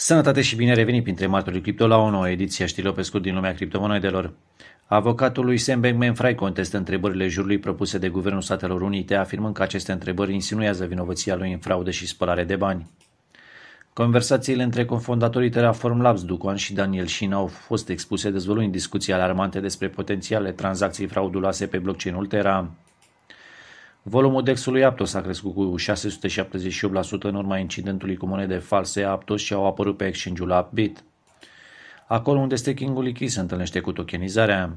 Sănătate și bine revenit printre martorii cripto la o nouă ediție a știrilor pe scurt din lumea criptomonedelor. Avocatul lui Sam Bankman-Fry contestă întrebările jurului propuse de Guvernul Statelor Unite, afirmând că aceste întrebări insinuează vinovăția lui în fraudă și spălare de bani. Conversațiile între confondatorii Terraform Labs, Ducon și Daniel Shin au fost expuse dezvăluind discuții alarmante despre potențiale tranzacții frauduloase pe blockchain-ul Terra. Volumul DEX-ului Aptos a crescut cu 678% în urma incidentului cu monede false Aptos și au apărut pe exchange-ul Upbit. Acolo unde staking-ul lichid se întâlnește cu tokenizarea.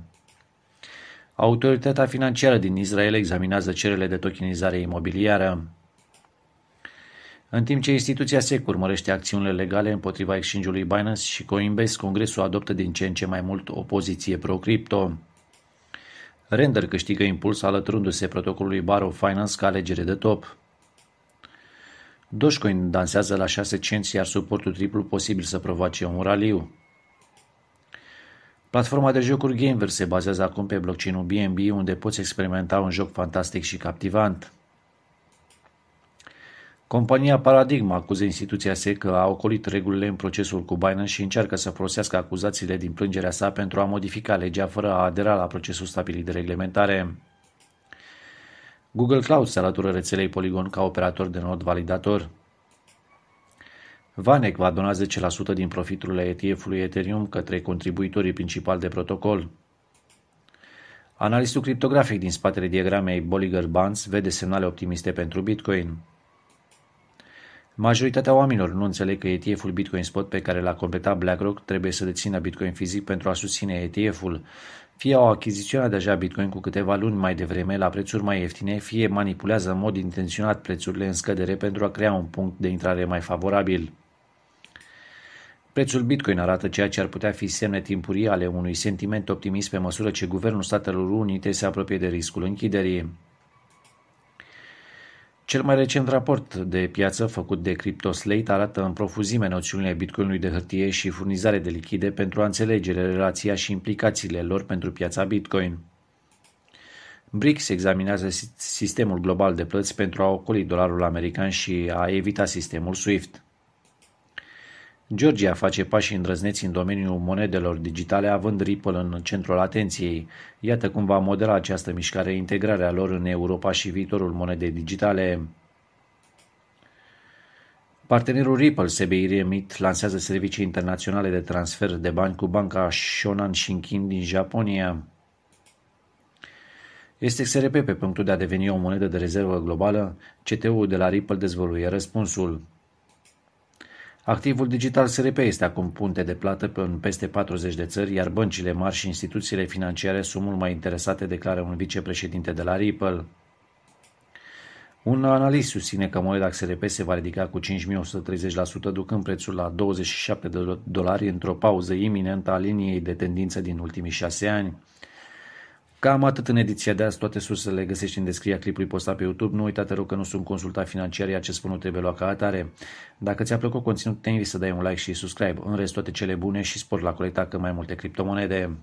Autoritatea financiară din Israel examinează cererile de tokenizare imobiliară. În timp ce instituția SEC urmărește acțiunile legale împotriva exchange-ului Binance și Coinbase, Congresul adoptă din ce în ce mai mult o poziție pro-cripto. Render câștigă impuls alăturându-se protocolului Barrow Finance ca alegere de top. Dogecoin dansează la 6 cenți, iar suportul triplu posibil să provoace un raliu. Platforma de jocuri Gamever se bazează acum pe blockchain-ul BNB, unde poți experimenta un joc fantastic și captivant. Compania Paradigma, acuză instituția SEC că a ocolit regulile în procesul cu Binance și încearcă să folosească acuzațiile din plângerea sa pentru a modifica legea fără a adera la procesul stabilit de reglementare. Google Cloud se alătură rețelei Polygon ca operator de nod validator. Vanek va dona 10% din profiturile ETF-ului Ethereum către contribuitorii principali de protocol. Analistul criptografic din spatele diagramei Bollinger Bands vede semnale optimiste pentru Bitcoin. Majoritatea oamenilor nu înțeleg că ETF-ul Bitcoin Spot pe care l-a completat BlackRock trebuie să dețină Bitcoin fizic pentru a susține ETF-ul. Fie au achiziționat deja Bitcoin cu câteva luni mai devreme la prețuri mai ieftine, fie manipulează în mod intenționat prețurile în scădere pentru a crea un punct de intrare mai favorabil. Prețul Bitcoin arată ceea ce ar putea fi semne timpurii ale unui sentiment optimist pe măsură ce Guvernul Statelor Unite se apropie de riscul închiderii. Cel mai recent raport de piață făcut de CryptoSlate arată în profuzime noțiunile Bitcoinului de hârtie și furnizare de lichide pentru a înțelege relația și implicațiile lor pentru piața Bitcoin. BRICS examinează sistemul global de plăți pentru a ocoli dolarul american și a evita sistemul SWIFT. Georgia face pași îndrăzneți în domeniul monedelor digitale, având Ripple în centrul atenției. Iată cum va modela această mișcare integrarea lor în Europa și viitorul monedei digitale. Partenerul Ripple, SBI Remit, lansează servicii internaționale de transfer de bani cu banca Shonan Shinkin din Japonia. Este XRP pe punctul de a deveni o monedă de rezervă globală? CTU-ul de la Ripple dezvăluie răspunsul. Activul digital SRP este acum punte de plată în peste 40 de țări, iar băncile mari și instituțiile financiare sunt mult mai interesate, declară un vicepreședinte de la Ripple. Un analist susține că moneda XRP se va ridica cu 5.130%, ducând prețul la 27 de dolari într-o pauză iminentă a liniei de tendință din ultimii șase ani. Cam atât în ediția de azi, toate sursele le găsești în descrierea clipului postat pe YouTube. Nu uita, te rog, că nu sunt consultat financiar, iar ce spun nu trebuie luat ca atare. Dacă ți-a plăcut conținutul, te invit să dai un like și subscribe. În rest, toate cele bune și spor la colecta cât mai multe criptomonede.